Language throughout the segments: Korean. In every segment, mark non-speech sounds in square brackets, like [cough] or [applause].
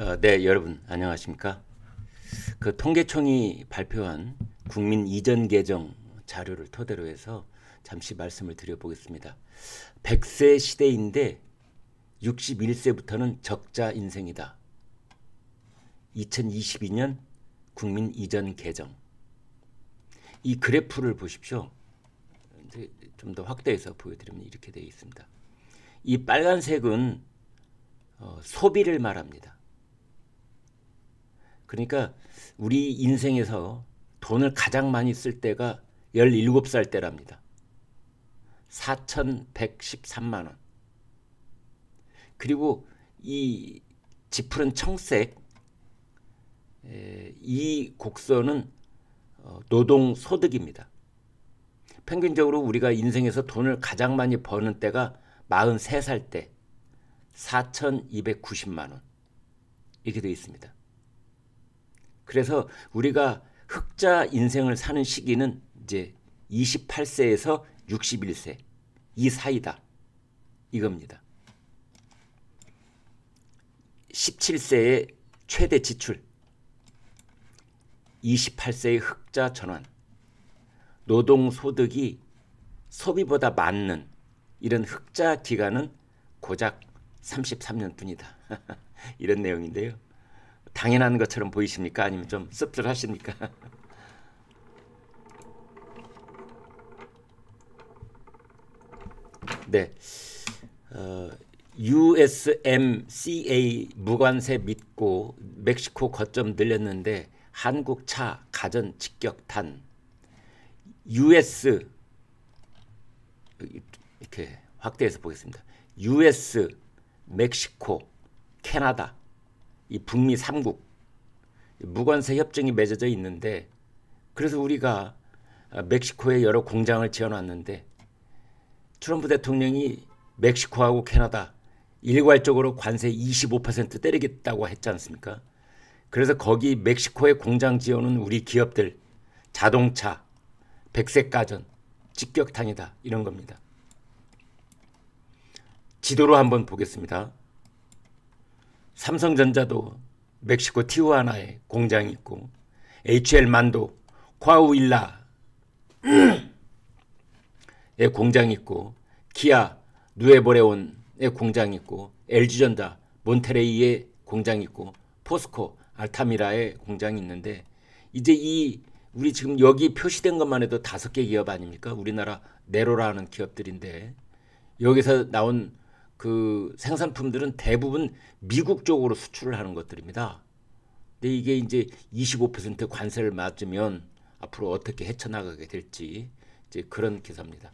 어, 네, 여러분 안녕하십니까? 그 통계청이 발표한 국민 이전 계정 자료를 토대로 해서 잠시 말씀을 드려보겠습니다. 100세 시대인데 61세부터는 적자 인생이다. 2022년 국민 이전 계정이 그래프를 보십시오. 좀 더 확대해서 보여드리면 이렇게 되어 있습니다. 이 빨간색은 어, 소비를 말합니다. 그러니까 우리 인생에서 돈을 가장 많이 쓸 때가 17살 때랍니다. 4,113만 원. 그리고 이 지푸른 청색 이 곡선은 어, 노동 소득입니다. 평균적으로 우리가 인생에서 돈을 가장 많이 버는 때가 43살 때 4,290만 원 이렇게 되어 있습니다. 그래서 우리가 흑자 인생을 사는 시기는 이제 28세에서 61세 이 사이다 이겁니다. 17세의 최대 지출 28세의 흑자 전환 노동 소득이 소비보다 많는 이런 흑자 기간은 고작 33년뿐이다. [laughs] 이런 내용인데요. 당연한 것처럼 보이십니까? 아니면 좀 씁쓸하십니까? [laughs] 네. 어, USMCA 무관세 믿고 멕시코 거점 늘렸는데 한국 차 가전 직격탄 US 이렇게 확대해서 보겠습니다. US 멕시코 캐나다 이 북미 3국 무관세 협정이 맺어져 있는데 그래서 우리가 아, 멕시코에 여러 공장을 지어놨는데 트럼프 대통령이 멕시코하고 캐나다 일괄적으로 관세 25% 때리겠다고 했지 않습니까? 그래서 거기 멕시코에 공장 지어놓은 우리 기업들 자동차, 백색 가전, 직격탄이다 이런 겁니다. 지도로 한번 보겠습니다. 삼성전자도 멕시코 티후아나에 공장이 있고 HL만도 콰우일라에 공장이 있고 기아 누에보레온에 공장이 있고 LG전자 몬테레이에 공장이 있고 포스코 알타미라에 공장이 있는데 이제 이 우리 지금 여기 표시된 것만 해도 다섯 개 기업 아닙니까? 우리나라 네로라 는 기업들인데 여기서 나온 그 생산품들은 대부분 미국 쪽으로 수출을 하는 것들입니다. 근데 이게 이제 25% 관세를 맞으면 앞으로 어떻게 헤쳐나가게 될지 이제 그런 기사입니다.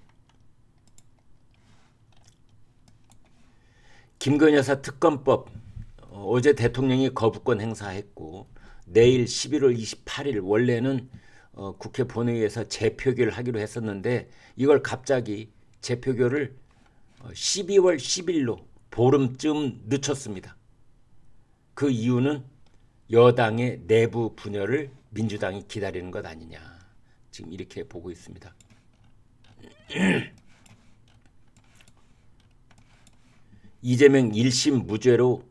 김건 여사 특검법 어, 어제 대통령이 거부권 행사했고 내일 11월 28일 원래는 어, 국회 본회의에서 재표결 하기로 했었는데 이걸 갑자기 재표결을 12월 어, 10일로 보름쯤 늦췄습니다. 그 이유는 여당의 내부 분열을 민주당이 기다리는 것 아니냐. 지금 이렇게 보고 있습니다. [clears throat] 이재명 1심 무죄로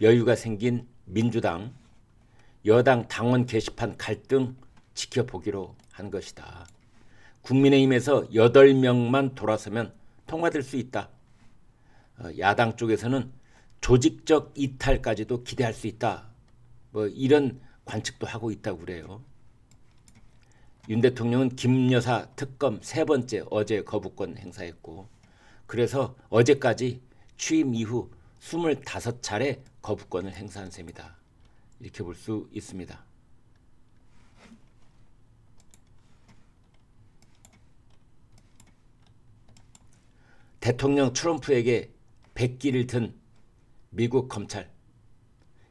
여유가 생긴 민주당 여당 당원 게시판 갈등 지켜보기로 한 것이다. 국민의힘에서 8명만 돌아서면 통과될 수 있다. 어, 야당 쪽에서는 조직적 이탈까지도 기대할 수 있다. 뭐 이런 관측도 하고 있다고 그래요. 윤 대통령은 김 여사 특검 세 번째 어제 거부권 행사했고 그래서 어제까지 취임 이후 25차례 거부권을 행사한 셈이다. 이렇게 볼 수 있습니다. 대통령 트럼프에게 백기를 든 미국 검찰,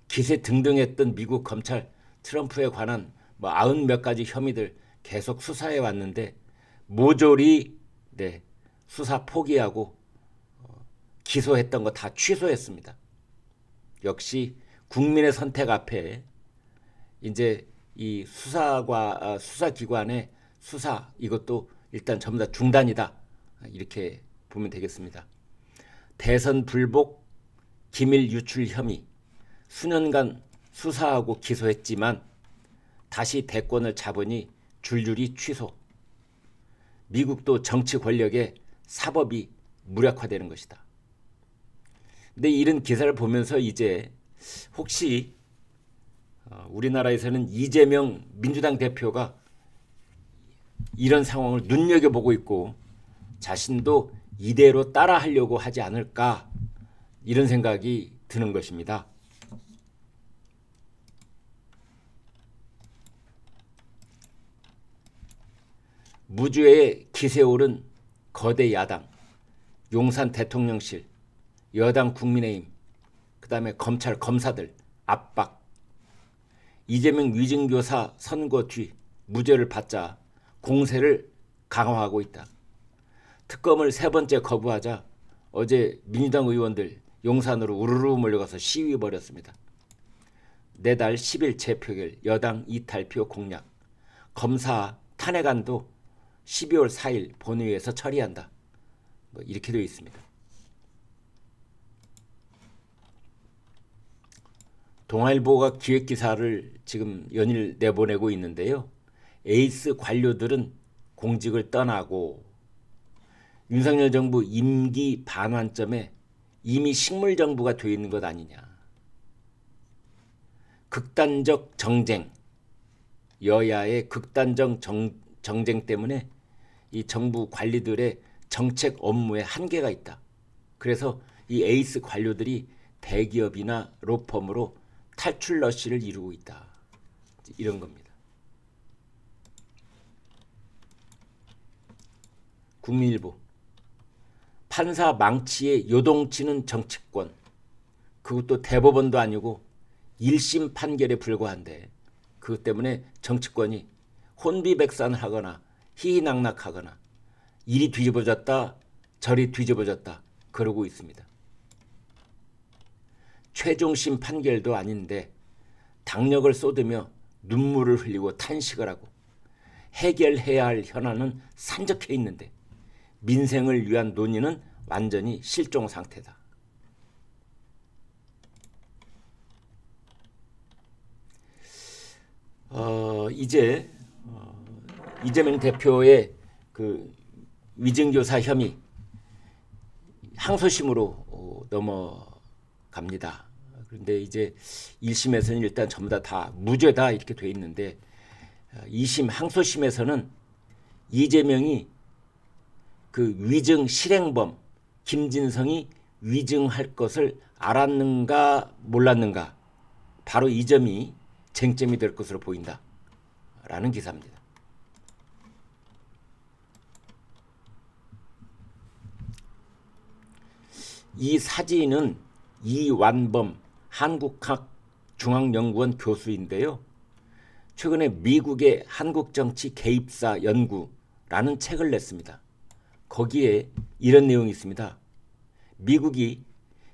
기세 등등했던 미국 검찰 트럼프에 관한 뭐 아흔 몇 가지 혐의들 계속 수사해 왔는데 모조리 네, 수사 포기하고 어, 기소했던 거 다 취소했습니다. 역시 국민의 선택 앞에 이제 이 수사과 아, 수사기관의 수사 이것도 일단 전부 다 중단이다 이렇게 보면 되겠습니다. 대선 불복, 기밀 유출 혐의, 수년간 수사하고 기소했지만 다시 대권을 잡으니 줄줄이 취소. 미국도 정치 권력의 사법이 무력화되는 것이다. 근데 이런 기사를 보면서 이제 혹시 어, 우리나라에서는 이재명 민주당 대표가 이런 상황을 눈여겨보고 있고 자신도 이대로 따라하려고 하지 않을까 이런 생각이 드는 것입니다. 무주의 기세 오른 거대 야당, 용산 대통령실, 여당 국민의힘, 그 다음에 검찰 검사들 압박, 이재명 위증교사 선거 뒤 무죄를 받자 공세를 강화하고 있다. 특검을 세 번째 거부하자 어제 민주당 의원들 용산으로 우르르 몰려가서 시위 벌였습니다. 내달 10일 재표결 여당 이탈표 공략 검사 탄핵안도 12월 4일 본회의에서 처리한다. 뭐 이렇게 되어 있습니다. 동아일보가 기획기사를 지금 연일 내보내고 있는데요. 에이스 관료들은 공직을 떠나고 윤석열 정부 임기 반환점에 이미 식물 정부가 되어 있는 것 아니냐. 극단적 정쟁, 여야의 극단적 정, 정쟁 때문에 이 정부 관리들의 정책 업무에 한계가 있다. 그래서 이 에이스 관료들이 대기업이나 로펌으로 탈출 러시를 이루고 있다. 이런 겁니다. 국민일보 판사 망치에 요동치는 정치권 그것도 대법원도 아니고 1심 판결에 불과한데 그것 때문에 정치권이 혼비백산 하거나 희희낙낙하거나 일이 뒤집어졌다 저리 뒤집어졌다 그러고 있습니다. 최종심 판결도 아닌데 당력을 쏟으며 눈물을 흘리고 탄식을 하고 해결해야 할 현안은 산적해 있는데 민생을 위한 논의는 완전히 실종 상태다. 어, 이제 어, 이재명 대표의 그 위증교사 혐의 항소심으로 어, 넘어갑니다. 그런데 이제 1심에서는 일단 전부 다, 다 무죄다 이렇게 돼 있는데 2심 어, 항소심에서는 이재명이 그 위증 실행범 김진성이 위증할 것을 알았는가 몰랐는가 바로 이 점이 쟁점이 될 것으로 보인다 라는 기사입니다. 이 사진은 이완범 한국학 중앙연구원 교수인데요. 최근에 미국의 한국정치 개입사 연구라는 책을 냈습니다. 거기에 이런 내용이 있습니다. 미국이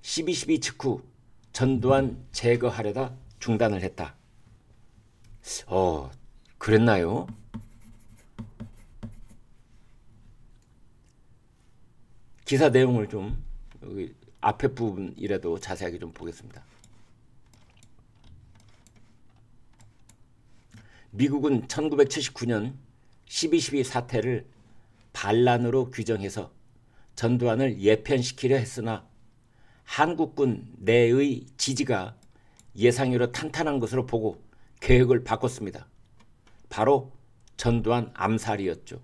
12.12 직후 전두환 제거하려다 중단을 했다. 어, 그랬나요? 기사 내용을 좀 여기 앞에 부분이라도 자세하게 좀 보겠습니다. 미국은 1979년 12.12 사태를 반란으로 규정해서 전두환을 예편시키려 했으나 한국군 내의 지지가 예상외로 탄탄한 것으로 보고 계획을 바꿨습니다. 바로 전두환 암살이었죠.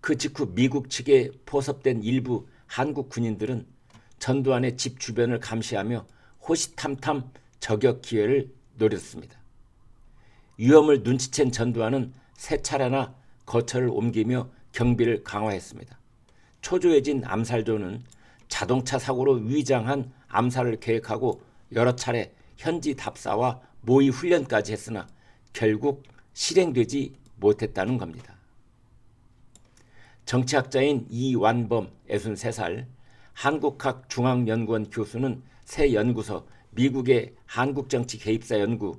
그 직후 미국 측에 포섭된 일부 한국 군인들은 전두환의 집 주변을 감시하며 호시탐탐 저격 기회를 노렸습니다. 위험을 눈치챈 전두환은 세 차례나 거처를 옮기며 경비를 강화했습니다. 초조해진 암살조는 자동차 사고로 위장한 암살을 계획하고 여러 차례 현지 답사와 모의 훈련까지 했으나 결국 실행되지 못했다는 겁니다. 정치학자인 이완범 63살, 한국학 중앙연구원 교수는 새 연구서 미국의 한국정치 개입사 연구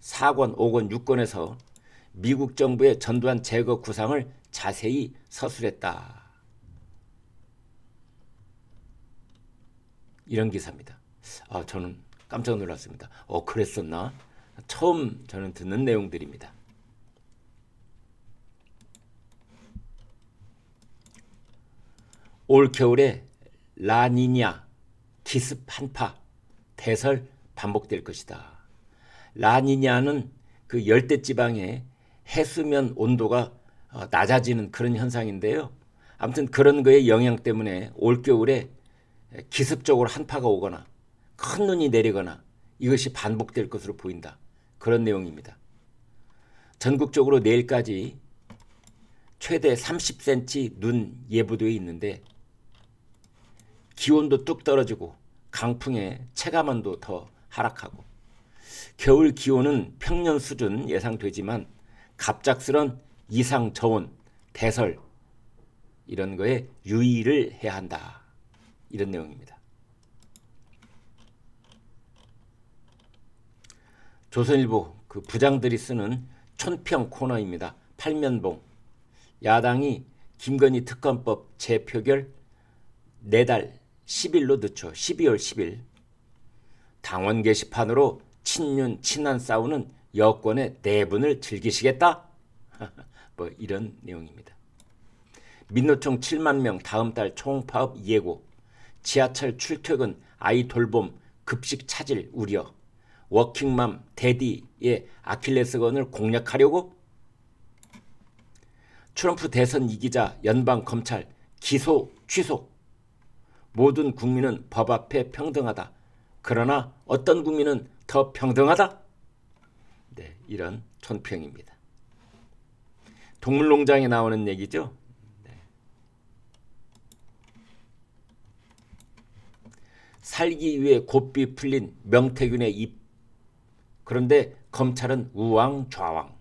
4권, 5권, 6권에서 미국 정부의 전두환 제거 구상을 자세히 서술했다. 이런 기사입니다. 아, 저는 깜짝 놀랐습니다. 어, 그랬었나? 처음 저는 듣는 내용들입니다. 올 겨울에 라니냐, 기습 한파, 대설 반복될 것이다. 라니냐는 그 열대 지방의 해수면 온도가 어, 낮아지는 그런 현상인데요. 아무튼 그런 거의 영향 때문에 올겨울에 기습적으로 한파가 오거나 큰 눈이 내리거나 이것이 반복될 것으로 보인다. 그런 내용입니다. 전국적으로 내일까지 최대 30cm 눈 예보도에 있는데 기온도 뚝 떨어지고 강풍에 체감온도 더 하락하고 겨울 기온은 평년 수준 예상되지만 갑작스런 이상 저온 대설 이런 거에 유의를 해야 한다. 이런 내용입니다. 조선일보 그 부장들이 쓰는 촌평 코너입니다. 팔면봉 야당이 김건희 특검법 재표결 내달 10일로 늦춰 12월 10일 당원 게시판으로 친윤 친한 싸우는 여권의 대분을 즐기시겠다? [laughs] 뭐 이런 내용입니다. 민노총 7만 명 다음 달 총파업 예고 지하철 출퇴근 아이 돌봄 급식 차질 우려 워킹맘 대디의 아킬레스건을 공략하려고 트럼프 대선 이기자 연방검찰 기소 취소 모든 국민은 법 앞에 평등하다. 그러나 어떤 국민은 더 평등하다? 이런 촌평입니다. 동물농장에 나오는 얘기죠. 네. 살기 위해 곱비 풀린 명태균의 입. 그런데 검찰은 우왕좌왕.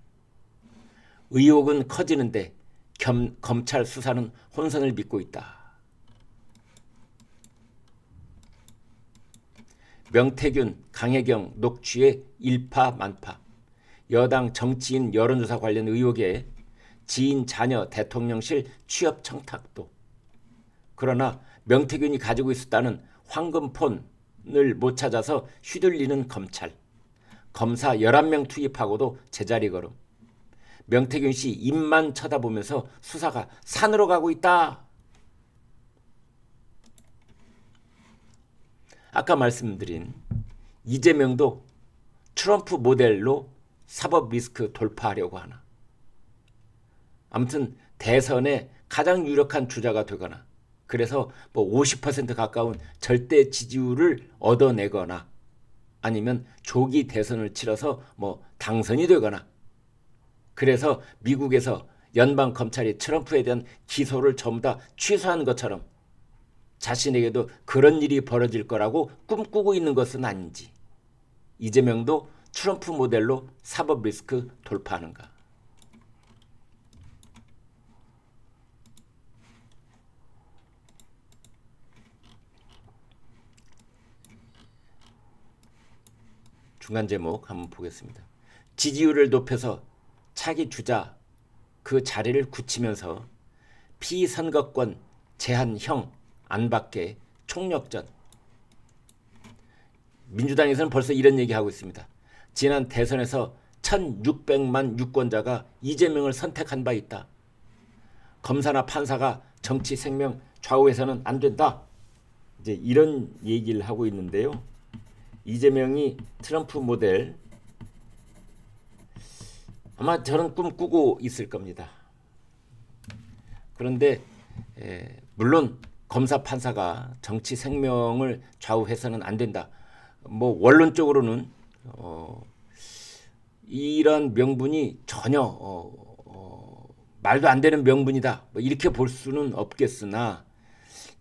의혹은 커지는데 겸, 검찰 수사는 혼선을 믿고 있다. 명태균, 강혜경, 녹취의 일파만파. 여당 정치인 여론조사 관련 의혹에 지인 자녀 대통령실 취업 청탁도 그러나 명태균이 가지고 있었다는 황금폰을 못 찾아서 휘둘리는 검찰 검사 11명 투입하고도 제자리 걸음 명태균 씨 입만 쳐다보면서 수사가 산으로 가고 있다 아까 말씀드린 이재명도 트럼프 모델로 사법 리스크 돌파하려고 하나. 아무튼 대선에 가장 유력한 주자가 되거나 그래서 뭐 50% 가까운 절대 지지율을 얻어내거나 아니면 조기 대선을 치러서 뭐 당선이 되거나 그래서 미국에서 연방 검찰이 트럼프에 대한 기소를 전부 다 취소한 것처럼 자신에게도 그런 일이 벌어질 거라고 꿈꾸고 있는 것은 아닌지 이재명도 트럼프 모델로 사법 리스크 돌파하는가? 중간 제목 한번 보겠습니다. 지지율을 높여서 차기 주자 그 자리를 굳히면서 피선거권 제한형 안팎의 총력전 민주당에서는 벌써 이런 얘기하고 있습니다. 지난 대선에서 1600만 유권자가 이재명을 선택한 바 있다. 검사나 판사가 정치 생명 좌우해서는 안 된다. 이제 이런 얘기를 하고 있는데요. 이재명이 트럼프 모델 아마 저런 꿈 꾸고 있을 겁니다. 그런데 에, 물론 검사 판사가 정치 생명을 좌우해서는 안 된다. 뭐 원론적으로는 어, 이런 명분이 전혀 어, 어, 말도 안 되는 명분이다. 뭐 이렇게 볼 수는 없겠으나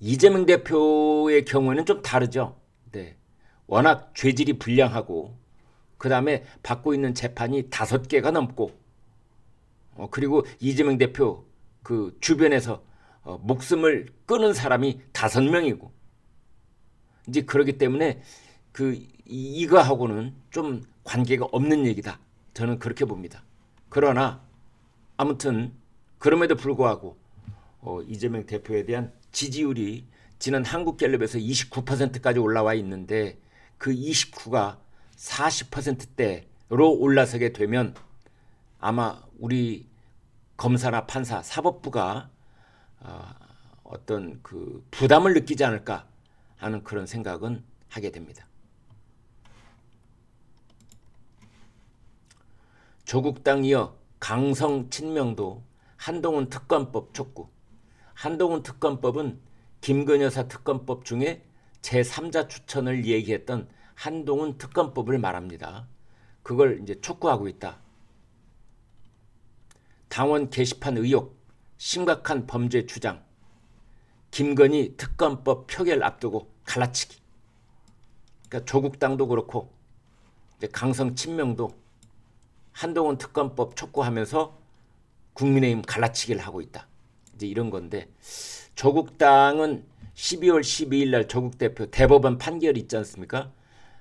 이재명 대표의 경우에는 좀 다르죠. 네. 워낙 죄질이 불량하고 그 다음에 받고 있는 재판이 다섯 개가 넘고 어, 그리고 이재명 대표 그 주변에서 어, 목숨을 끊은 사람이 다섯 명이고 이제 그러기 때문에 그 이거하고는 좀 관계가 없는 얘기다. 저는 그렇게 봅니다. 그러나 아무튼 그럼에도 불구하고 어, 이재명 대표에 대한 지지율이 지난 한국갤럽에서 29%까지 올라와 있는데 그 29가 40%대로 올라서게 되면 아마 우리 검사나 판사 사법부가 어, 어떤 그 부담을 느끼지 않을까 하는 그런 생각은 하게 됩니다. 조국 당이여 강성 친명도 한동훈 특검법 촉구. 한동훈 특검법은 김근 여사 특검법 중에 제3자 추천을 얘기했던 한동훈 특검법을 말합니다. 그걸 이제 촉구하고 있다. 당원 게시판 의혹, 심각한 범죄 주장. 김건희 특검법 표결 앞두고 갈라치기. 그러니까 조국 당도 그렇고 강성 친명도 한동훈 특검법 촉구하면서 국민의힘 갈라치기를 하고 있다. 이제 이런 건데 조국당은 12월 12일 날 조국 대표 대법원 판결이 있지 않습니까?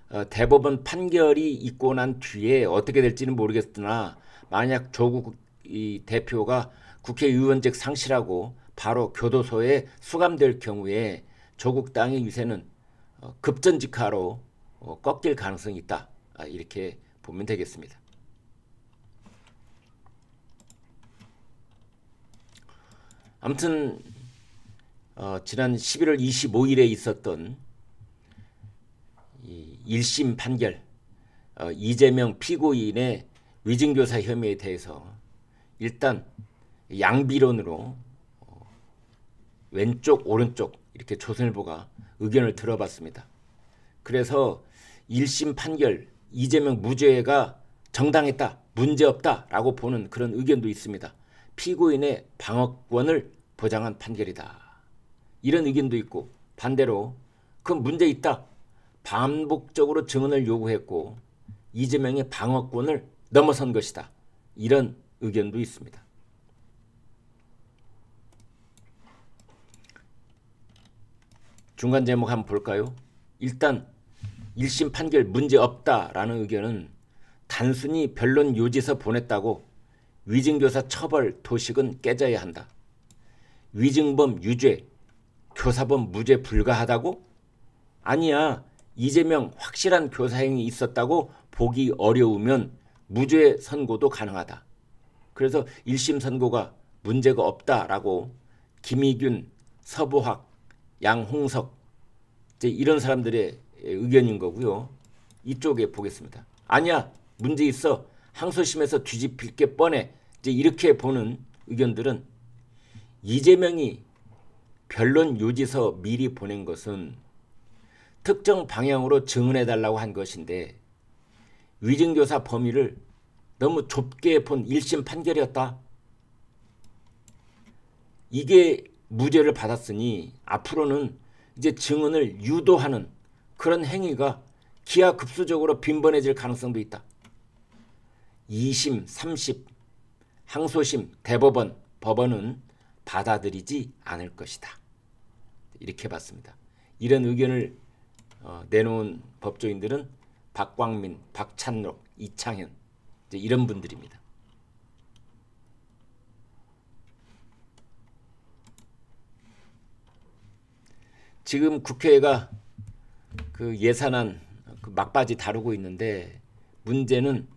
어, 대법원 판결이 있고 난 뒤에 어떻게 될지는 모르겠으나 만약 조국 이 대표가 국회의원직 상실하고 바로 교도소에 수감될 경우에 조국 당의 유세는 어, 급전직하로 어, 꺾일 가능성이 있다. 아, 이렇게 보면 되겠습니다. 아무튼 어, 지난 11월 25일에 있었던 이 1심 판결 어, 이재명 피고인의 위증교사 혐의에 대해서 일단 양비론으로 어, 왼쪽 오른쪽 이렇게 조선일보가 의견을 들어봤습니다. 그래서 1심 판결 이재명 무죄가 정당했다 문제없다라고 보는 그런 의견도 있습니다. 피고인의 방어권을 보장한 판결이다. 이런 의견도 있고 반대로 그 문제 있다. 반복적으로 증언을 요구했고 이재명의 방어권을 넘어선 것이다. 이런 의견도 있습니다. 중간 제목 한번 볼까요? 일단 1심 판결 문제 없다라는 의견은 단순히 변론 요지서 보냈다고 위증교사 처벌 도식은 깨져야 한다. 위증범 유죄, 교사범 무죄 불가하다고? 아니야. 이재명 확실한 교사행위 있었다고 보기 어려우면 무죄 선고도 가능하다. 그래서 1심 선고가 문제가 없다라고 김희균, 서부학, 양홍석 이런 사람들의 의견인 거고요. 이쪽에 보겠습니다. 아니야 문제 있어 항소심에서 뒤집힐 게 뻔해 이제 이렇게 보는 의견들은 이재명이 변론 요지서 미리 보낸 것은 특정 방향으로 증언해 달라고 한 것인데 위증교사 범위를 너무 좁게 본 1심 판결이었다. 이게 무죄를 받았으니 앞으로는 이제 증언을 유도하는 그런 행위가 기하급수적으로 빈번해질 가능성도 있다. 2심, 3심, 항소심, 대법원, 법원은 받아들이지 않을 것이다. 이렇게 봤습니다. 이런 의견을 어, 내놓은 법조인들은 박광민, 박찬록, 이창현 이런 분들입니다. 지금 국회가 그 예산안 그 막바지 다루고 있는데 문제는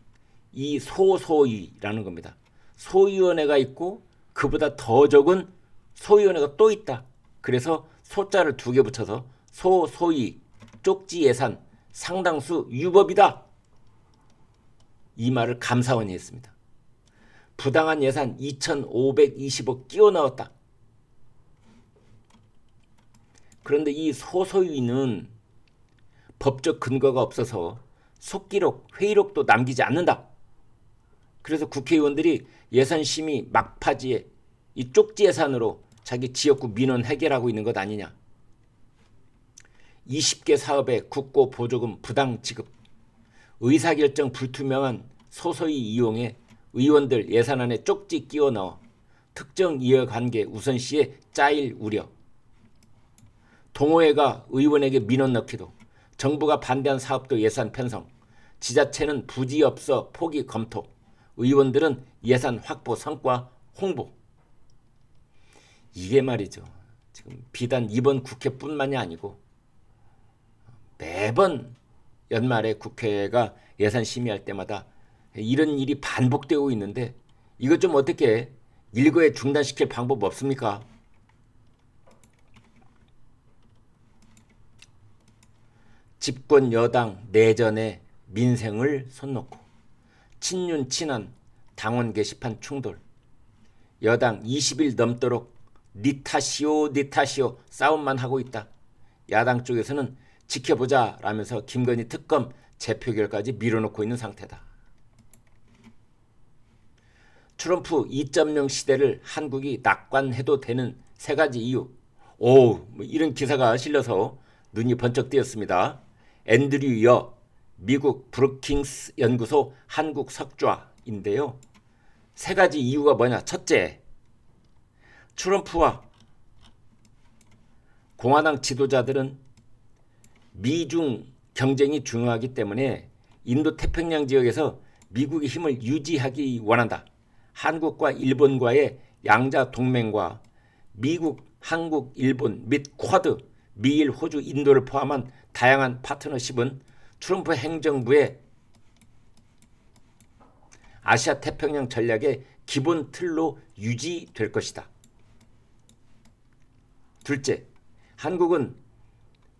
이 소소위라는 겁니다. 소위원회가 있고 그보다 더 적은 소위원회가 또 있다. 그래서 소자를 두 개 붙여서 소소위 쪽지 예산 상당수 유법이다. 이 말을 감사원이 했습니다. 부당한 예산 2,520억 끼워 넣었다. 그런데 이 소소위는 법적 근거가 없어서 속기록, 회의록도 남기지 않는다. 그래서 국회의원들이 예산심의 막파지에 이 쪽지 예산으로 자기 지역구 민원 해결하고 있는 것 아니냐. 20개 사업에 국고 보조금 부당 지급, 의사결정 불투명한 소소히 이용해 의원들 예산안에 쪽지 끼워 넣어 특정 이해관계 우선시에 짜일 우려, 동호회가 의원에게 민원 넣기도, 정부가 반대한 사업도 예산 편성, 지자체는 부지없어 포기 검토, 의원들은 예산 확보 성과 홍보 이게 말이죠. 지금 비단 이번 국회뿐만이 아니고 매번 연말에 국회가 예산 심의할 때마다 이런 일이 반복되고 있는데 이것 좀 어떻게 일거에 중단시킬 방법 없습니까? 집권 여당 내전에 민생을 손 놓고 친윤 친한 당원 게시판 충돌 여당 20일 넘도록 니타시오니타시오 싸움만 하고 있다. 야당 쪽에서는 지켜보자 라면서 김건희 특검 재표결까지 밀어놓고 있는 상태다. 트럼프 2.0 시대를 한국이 낙관해도 되는 세 가지 이유. 오, 뭐 이런 기사가 실려서 눈이 번쩍 띄었습니다 앤드류 여 미국 브루킹스 연구소 한국 석좌인데요. 세 가지 이유가 뭐냐? 첫째, 트럼프와 공화당 지도자들은 미중 경쟁이 중요하기 때문에 인도 태평양 지역에서 미국의 힘을 유지하기 원한다. 한국과 일본과의 양자 동맹과 미국, 한국, 일본 및 쿼드, 미일, 호주, 인도를 포함한 다양한 파트너십은 트럼프 행정부의 아시아 태평양 전략의 기본 틀로 유지될 것이다. 둘째, 한국은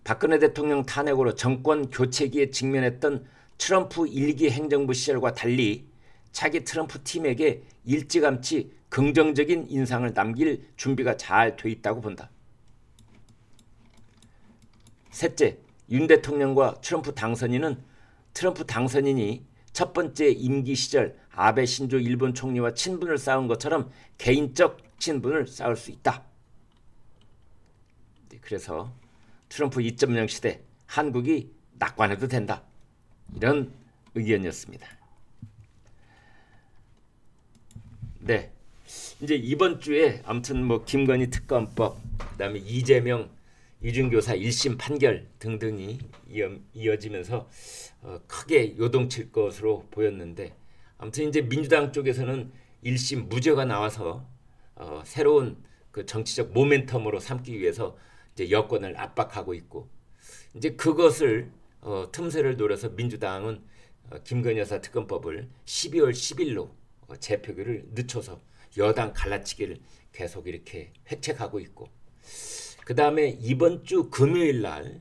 박근혜 대통령 탄핵으로 정권 교체기에 직면했던 트럼프 1기 행정부 시절과 달리 차기 트럼프 팀에게 일찌감치 긍정적인 인상을 남길 준비가 잘돼 있다고 본다. 셋째, 윤 대통령과 트럼프 당선인은 트럼프 당선인이 첫 번째 임기 시절 아베 신조 일본 총리와 친분을 쌓은 것처럼 개인적 친분을 쌓을 수 있다. 네, 그래서 트럼프 2.0 시대 한국이 낙관해도 된다. 이런 의견이었습니다. 네. 이제 이번 주에 아무튼 뭐 김건희 특검법 그다음에 이재명 이준교사 1심 판결 등등이 이어, 지면서 어, 크게 요동칠 것으로 보였는데 아무튼 이제 민주당 쪽에서는 1심 무죄가 나와서 어, 새로운 그 정치적 모멘텀으로 삼기 위해서 이제 여권을 압박하고 있고 이제 그것을 어, 틈새를 노려서 민주당은 어, 김건희 여사 특검법을 12월 10일로 어, 재표기를 늦춰서 여당 갈라치기를 계속 이렇게 획책하고 있고 그 다음에 이번 주 금요일 날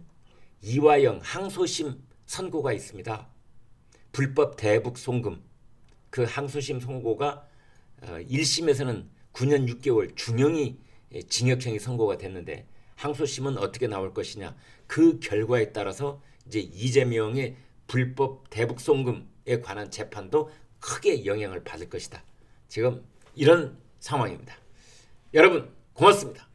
이화영 항소심 선고가 있습니다. 불법 대북 송금 그 항소심 선고가 1심에서는 어, 9년 6개월 중형이 예, 징역형이 선고가 됐는데 항소심은 어떻게 나올 것이냐 그 결과에 따라서 이제 이재명의 불법 대북 송금에 관한 재판도 크게 영향을 받을 것이다. 지금 이런 상황입니다. 여러분 고맙습니다.